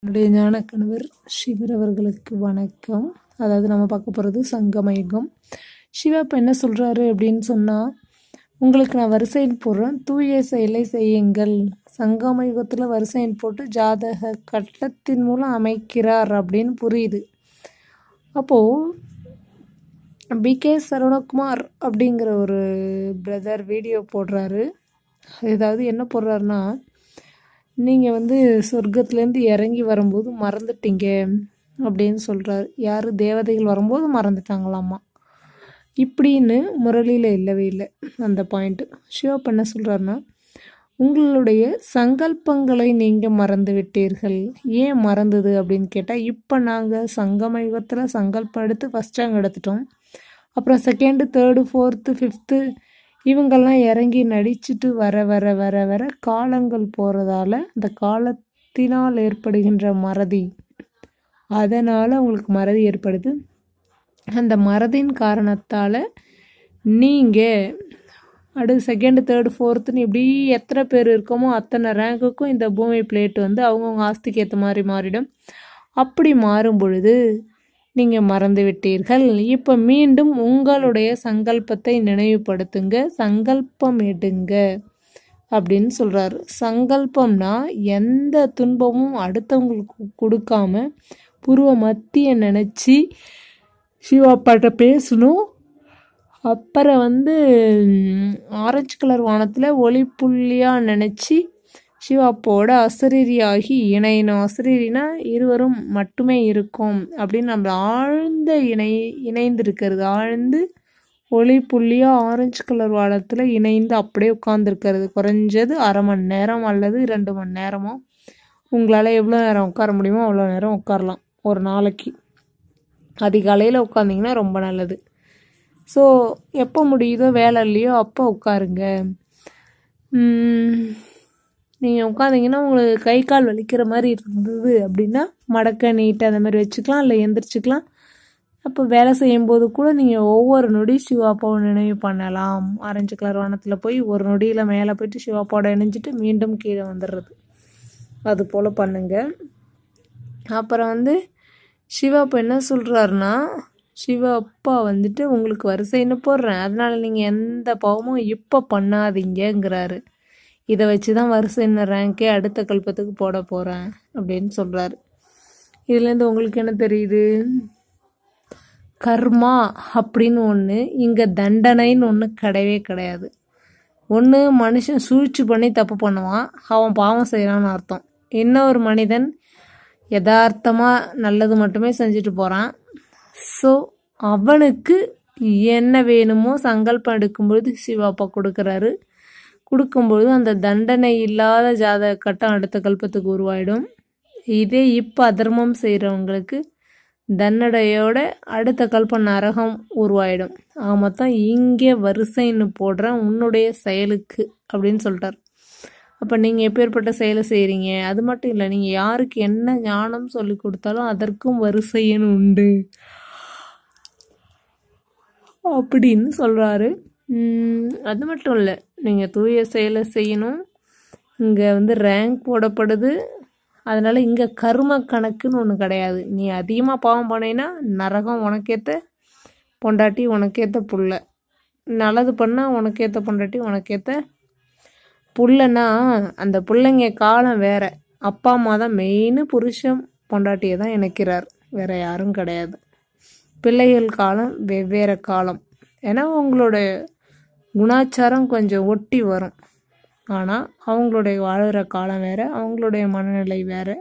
என்னுடைய ஞானக்கணவர் சிவர் அவர்களுக்கு வணக்கம் அதாவது நம்ம பார்க்க போகிறது சங்கமயகம் சிவா இப்போ என்ன சொல்கிறாரு அப்படின்னு சொன்னால் உங்களுக்கு நான் வரிசையின் போடுறேன் தூய செயலை செய்யுங்கள் சங்கமயுகத்தில் வரிசை போட்டு ஜாதக கட்டத்தின் மூலம் அமைக்கிறார் அப்படின்னு புரியுது அப்போது பிகே சரவணகுமார் அப்படிங்கிற ஒரு பிரதர் வீடியோ போடுறாரு ஏதாவது என்ன போடுறாருன்னா நீங்கள் வந்து சொர்க்கத்துலேருந்து இறங்கி வரும்போது மறந்துட்டீங்க அப்படின்னு சொல்கிறாரு யார் தேவதைகள் வரும்போது மறந்துட்டாங்களாம்மா இப்படின்னு முரளியில் இல்லவே இல்லை அந்த பாயிண்ட்டு ஷிவப் என்ன சொல்கிறாருன்னா உங்களுடைய சங்கல்பங்களை நீங்கள் மறந்து விட்டீர்கள் ஏன் மறந்தது அப்படின்னு கேட்டால் இப்போ நாங்கள் சங்கமயத்தில் சங்கல்பம் எடுத்து ஃபஸ்ட் ரேங்க் எடுத்துட்டோம் அப்புறம் செகண்டு தேர்டு ஃபோர்த்து ஃபிஃப்த்து இவங்கெல்லாம் இறங்கி நடிச்சுட்டு வர வர வர வர காலங்கள் போகிறதால அந்த காலத்தினால் ஏற்படுகின்ற மறதி அதனால் அவங்களுக்கு மறதி ஏற்படுது அந்த மறதின் காரணத்தால் நீங்கள் அடுத்து செகண்டு தேர்டு ஃபோர்த்துன்னு இப்படி எத்தனை பேர் இருக்கோமோ அத்தனை ரேங்குக்கும் இந்த பூமி பிளேட் வந்து அவங்கவுங்க ஆஸ்திக்கு ஏற்ற மாதிரி மாறிடும் அப்படி மாறும் பொழுது நீங்கள் மறந்துவிட்டீர்கள் இப்போ மீண்டும் உங்களுடைய சங்கல்பத்தை நினைவுபடுத்துங்க சங்கல்பம் எடுங்க அப்படின்னு சொல்கிறாரு சங்கல்பம்னா எந்த துன்பமும் அடுத்தவங்களுக்கு கொடுக்காம புருவ மத்திய நினச்சி சிவாப்பாட்ட பேசணும் அப்புறம் வந்து ஆரஞ்சு கலர் வானத்தில் ஒளி புள்ளியாக நினச்சி சிவாப்போட அசரீரியாகி இணையினோம் அசரீரினா இருவரும் மட்டுமே இருக்கும் அப்படின்னு நம்ம ஆழ்ந்த இணை இணைந்திருக்கிறது ஆழ்ந்து ஒளி புள்ளியாக ஆரஞ்சு கலர் வாரத்தில் இணைந்து அப்படியே உட்கார்ந்துருக்கிறது குறைஞ்சது அரை மணி நேரம் அல்லது ரெண்டு மணி நேரமோ உங்களால் எவ்வளோ நேரம் உட்கார முடியுமோ அவ்வளோ நேரம் உட்காரலாம் ஒரு நாளைக்கு அதிகாலையில் உட்காந்திங்கன்னா ரொம்ப நல்லது ஸோ எப்போ முடியுதோ வேலை இல்லையோ அப்போ உட்காருங்க நீங்கள் உட்காந்திங்கன்னா உங்களுக்கு கை கால் வலிக்கிற மாதிரி இருந்தது அப்படின்னா மடக்க நீட்டு அந்த மாதிரி வச்சுக்கலாம் இல்லை எந்திரிச்சிக்கலாம் அப்போ வேலை செய்யும்போது கூட நீங்கள் ஒவ்வொரு நொடி சிவாப்பாவை நினைவு பண்ணலாம் ஆரஞ்சு கலர் வானத்தில் போய் ஒரு நொடியில் மேலே போயிட்டு சிவாப்பாவோட இணைஞ்சிட்டு மீண்டும் கீழே வந்துடுறது அது போல் பண்ணுங்கள் அப்புறம் வந்து சிவாப்பா என்ன சொல்கிறாருன்னா சிவா அப்பா வந்துட்டு உங்களுக்கு வரிசைன்னு போடுறேன் அதனால் நீங்கள் எந்த பாவமும் இப்போ பண்ணாதீங்கங்கிறாரு இதை வச்சு தான் வருஷம் என்ன ரேங்கே அடுத்த கல்பத்துக்கு போட போகிறேன் அப்படின்னு சொல்கிறாரு இதுலேருந்து உங்களுக்கு என்ன தெரியுது கர்மா அப்படின்னு ஒன்று இங்கே தண்டனைன்னு ஒன்று கிடையவே கிடையாது ஒன்று மனுஷன் சூழ்ச்சி பண்ணி தப்பு பண்ணுவான் அவன் பாவம் செய்கிறான்னு அர்த்தம் ஒரு மனிதன் யதார்த்தமாக நல்லது மட்டுமே செஞ்சுட்டு போகிறான் ஸோ அவனுக்கு என்ன வேணுமோ சங்கல்பம் எடுக்கும்பொழுது சிவாப்பா கொடுக்குறாரு கொடுக்கும்பொழுது அந்த தண்டனை இல்லாத ஜாத கட்டம் அடுத்த கல்பத்துக்கு உருவாயிடும் இதே இப்போ அதர்மம் செய்கிறவங்களுக்கு தன்னடையோட அடுத்த கல்ப நரகம் உருவாயிடும் ஆக மொத்தம் இங்கே வரிசைன்னு போடுறேன் உன்னுடைய செயலுக்கு அப்படின்னு சொல்லிட்டார் அப்போ நீங்கள் எப்பேற்பட்ட செயலை செய்கிறீங்க அது மட்டும் இல்லை நீங்கள் யாருக்கு என்ன ஞானம் சொல்லி கொடுத்தாலும் அதற்கும் வரிசைன்னு உண்டு அப்படின்னு சொல்கிறாரு அது மட்டும் இல்லை நீங்கள் தூய செயலை செய்யணும் இங்கே வந்து ரேங்க் போடப்படுது அதனால் இங்கே கரும கணக்குன்னு ஒன்று கிடையாது நீ அதிகமாக பாவம் பண்ணினா நரகம் உனக்கேற்ற பொண்டாட்டி உனக்கேற்ற புள்ள நல்லது பண்ணால் உனக்கேற்ற பொண்டாட்டி உனக்கேற்ற புள்ளனா அந்த பிள்ளைங்க காலம் வேறு அப்பா அம்மா தான் மெயின் புருஷன் பொண்டாட்டியை தான் இணைக்கிறார் வேறு யாரும் கிடையாது பிள்ளைகள் காலம் வெவ்வேறு காலம் ஏன்னா உங்களோட குணாச்சாரம் கொஞ்சம் ஒட்டி வரும் ஆனால் அவங்களுடைய வாழ்கிற காலம் வேறு அவங்களுடைய மனநிலை வேறு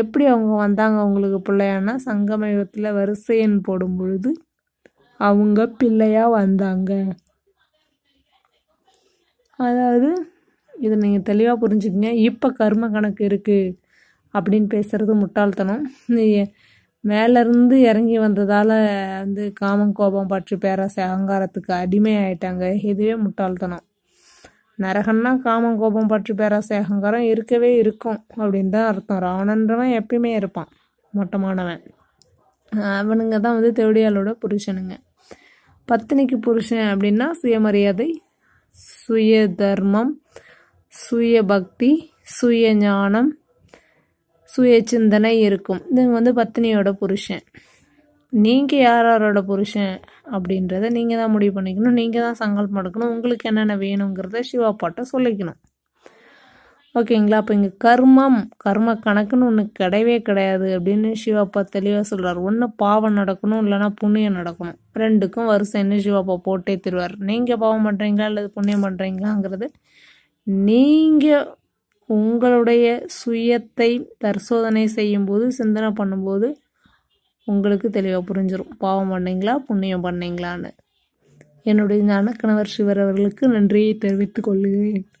எப்படி அவங்க வந்தாங்க அவங்களுக்கு பிள்ளையானா சங்கமயத்தில் வரிசையின் வரிசையன் போடும் பொழுது அவங்க பிள்ளையாக வந்தாங்க அதாவது இதை நீங்கள் தெளிவாக புரிஞ்சுக்கங்க இப்போ கர்ம கணக்கு இருக்குது அப்படின்னு பேசுகிறது முட்டாள்தனம் நீ மேலேருந்து இறங்கி வந்ததால் வந்து காமம் கோபம் பற்று பேராசை அகங்காரத்துக்கு அடிமை ஆயிட்டாங்க இதுவே முட்டாள்தனம் நரகன்னா காமம் கோபம் பற்று பேராசை அகங்காரம் இருக்கவே இருக்கும் அப்படின்னு தான் அர்த்தம் ராவணன்றவன் எப்பயுமே இருப்பான் மொட்டமானவன் அவனுங்க தான் வந்து தேவடியாளோட புருஷனுங்க பத்தினிக்கு புருஷன் அப்படின்னா சுயமரியாதை சுய தர்மம் சுய பக்தி சுய ஞானம் சுயசிந்தனை இருக்கும் இது வந்து பத்தினியோட புருஷன் நீங்கள் யாரோட புருஷன் அப்படின்றத நீங்கள் தான் முடிவு பண்ணிக்கணும் நீங்கள் தான் சங்கல்பம் எடுக்கணும் உங்களுக்கு என்னென்ன வேணுங்கிறத சிவா பாட்டை சொல்லிக்கணும் ஓகேங்களா அப்போ இங்கே கர்மம் கர்ம கணக்குன்னு ஒன்று கிடையவே கிடையாது அப்படின்னு சிவாப்பா தெளிவாக சொல்கிறார் ஒன்று பாவம் நடக்கணும் இல்லைனா புண்ணியம் நடக்கணும் ரெண்டுக்கும் வருஷம்னு சிவாப்பா போட்டே தருவார் நீங்கள் பாவம் பண்ணுறீங்களா அல்லது புண்ணியம் பண்ணுறீங்களாங்கிறது நீங்கள் உங்களுடைய சுயத்தை பரிசோதனை செய்யும்போது சிந்தனை பண்ணும்போது உங்களுக்கு தெளிவாக புரிஞ்சிடும் பாவம் பண்ணீங்களா புண்ணியம் பண்ணீங்களான்னு என்னுடைய நானக்கணவர் சிவர் அவர்களுக்கு நன்றியை தெரிவித்துக் கொள்கிறேன்